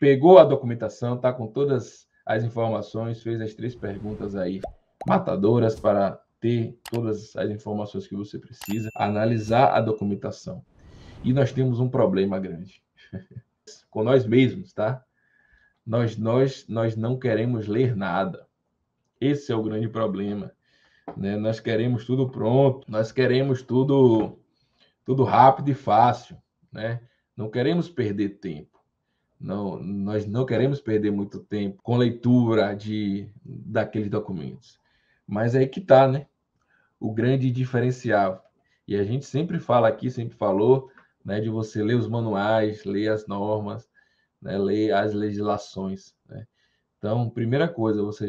pegou a documentação, está com todas as informações, fez as três perguntas aí matadoras para ter todas as informações que você precisa, analisar a documentação. E nós temos um problema grande com nós mesmos, tá? Nós, nós, nós não queremos ler nada. Esse é o grande problema. Né? Nós queremos tudo pronto, nós queremos tudo, tudo rápido e fácil, né? Não queremos perder tempo. Não, nós não queremos perder muito tempo com leitura de daqueles documentos. Mas é aí que está, né? O grande diferencial. E a gente sempre fala aqui, sempre falou, né, de você ler os manuais, ler as normas, né, ler as legislações. Né? Então, primeira coisa, você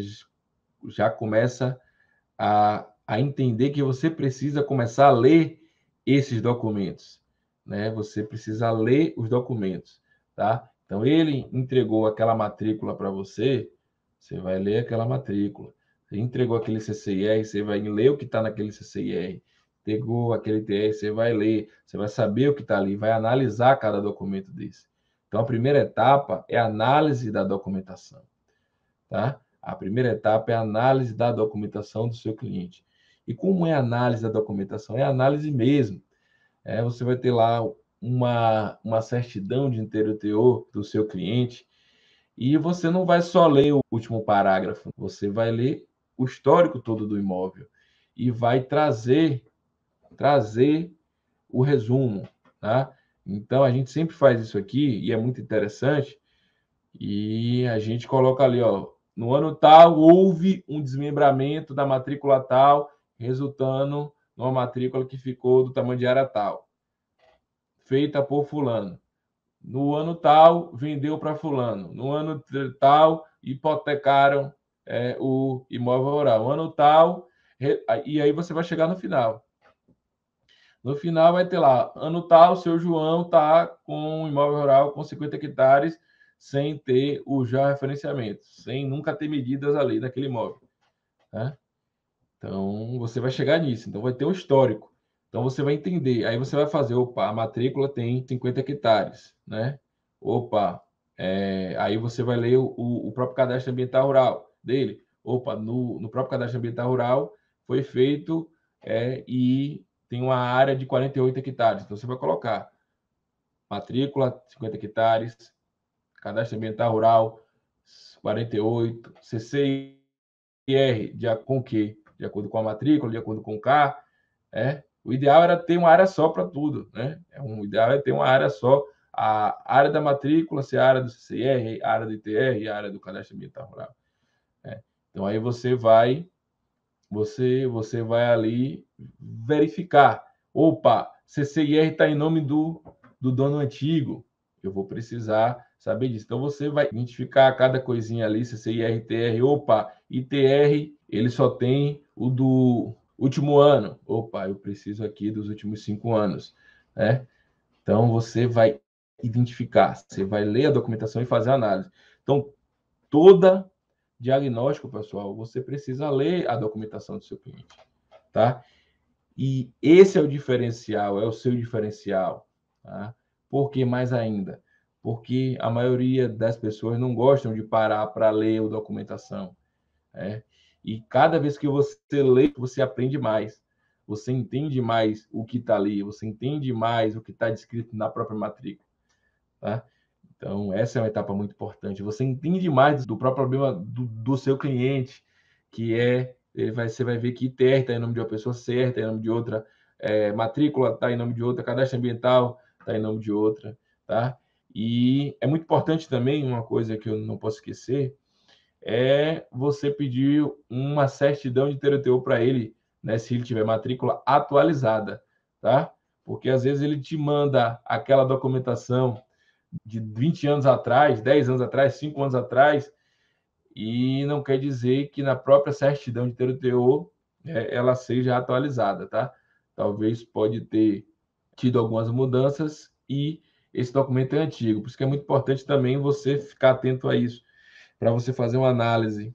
já começa a, a entender que você precisa começar a ler esses documentos. Né? Você precisa ler os documentos, tá? Então, ele entregou aquela matrícula para você, você vai ler aquela matrícula. Ele entregou aquele CCIR, você vai ler o que está naquele CCIR. Entregou aquele TR, você vai ler, você vai saber o que está ali, vai analisar cada documento desse. Então, a primeira etapa é a análise da documentação. Tá? A primeira etapa é a análise da documentação do seu cliente. E como é a análise da documentação? É a análise mesmo. É, você vai ter lá uma, uma certidão de inteiro teor do seu cliente e você não vai só ler o último parágrafo, você vai ler o histórico todo do imóvel e vai trazer trazer o resumo, tá? Então a gente sempre faz isso aqui e é muito interessante. E a gente coloca ali, ó, no ano tal houve um desmembramento da matrícula tal, resultando numa matrícula que ficou do tamanho de área tal feita por fulano. No ano tal, vendeu para fulano. No ano tal, hipotecaram é, o imóvel rural. No ano tal, re... e aí você vai chegar no final. No final vai ter lá, ano tal, seu João está com um imóvel rural com 50 hectares, sem ter o já referenciamento, sem nunca ter medidas ali naquele imóvel. Né? Então, você vai chegar nisso. Então, vai ter um histórico. Então você vai entender. Aí você vai fazer, opa, a matrícula tem 50 hectares, né? Opa, é, aí você vai ler o, o, próprio cadastro ambiental rural dele. Opa, no, no próprio cadastro ambiental rural foi feito é, e tem uma área de 48 hectares. Então você vai colocar matrícula 50 hectares, cadastro ambiental rural 48, CCIR de, com que? De acordo com a matrícula, de acordo com o K, é, o ideal era ter uma área só para tudo, né? É o ideal é ter uma área só, a área da matrícula, se a área do CCR, a área do ITR, a área do Cadastro Ambiental Rural. Né? Então aí você vai, você, você vai ali verificar. Opa, CCIR está em nome do, do dono antigo. Eu vou precisar saber disso. Então você vai identificar cada coisinha ali, CCIR, ITR, opa, ITR, ele só tem o do Último ano. Opa, eu preciso aqui dos últimos cinco anos. Né? Então, você vai identificar, você vai ler a documentação e fazer a análise. Então, toda diagnóstico, pessoal, você precisa ler a documentação do seu cliente, tá? E esse é o diferencial, é o seu diferencial, tá? Por que mais ainda? Porque a maioria das pessoas não gostam de parar para ler a documentação, né? E cada vez que você lê, você aprende mais. Você entende mais o que está ali, você entende mais o que está descrito na própria matrícula. Tá? Então, essa é uma etapa muito importante. Você entende mais do próprio problema do, do seu cliente, que é, ele eh, vai, você vai ver que ITER está em nome de uma pessoa certa, em nome de outra, é, matrícula está em nome de outra, cadastro ambiental está em nome de outra, tá? E é muito importante também, uma coisa que eu não posso esquecer, é você pedir uma certidão de TRTU para ele, né, se ele tiver matrícula atualizada, tá? Porque às vezes ele te manda aquela documentação de 20 anos atrás, 10 anos atrás, 5 anos atrás, e não quer dizer que na própria certidão de TRTU é, né, ela seja atualizada, tá? Talvez pode ter tido algumas mudanças e esse documento é antigo, por isso que é muito importante também você ficar atento a isso para você fazer uma análise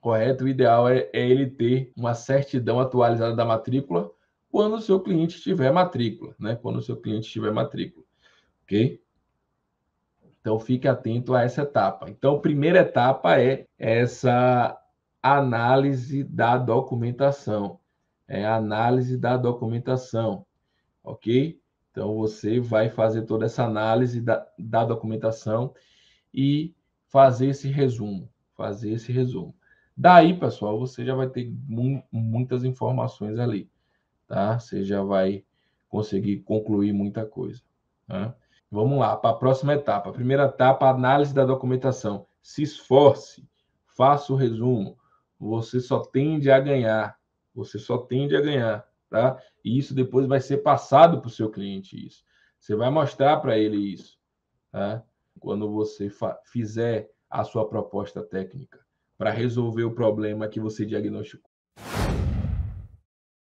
correta, o ideal é, é ele ter uma certidão atualizada da matrícula quando o seu cliente tiver matrícula, né? Quando o seu cliente tiver matrícula, ok? Então fique atento a essa etapa. Então, a primeira etapa é essa análise da documentação. É a análise da documentação, ok? Então você vai fazer toda essa análise da, da documentação e fazer esse resumo, fazer esse resumo. Daí, pessoal, você já vai ter mu muitas informações ali, tá? Você já vai conseguir concluir muita coisa. Tá? Vamos lá, para a próxima etapa. Primeira etapa, análise da documentação. Se esforce, faça o resumo. Você só tende a ganhar. Você só tende a ganhar, tá? E isso depois vai ser passado para o seu cliente isso. Você vai mostrar para ele isso, tá? quando você fizer a sua proposta técnica para resolver o problema que você diagnosticou.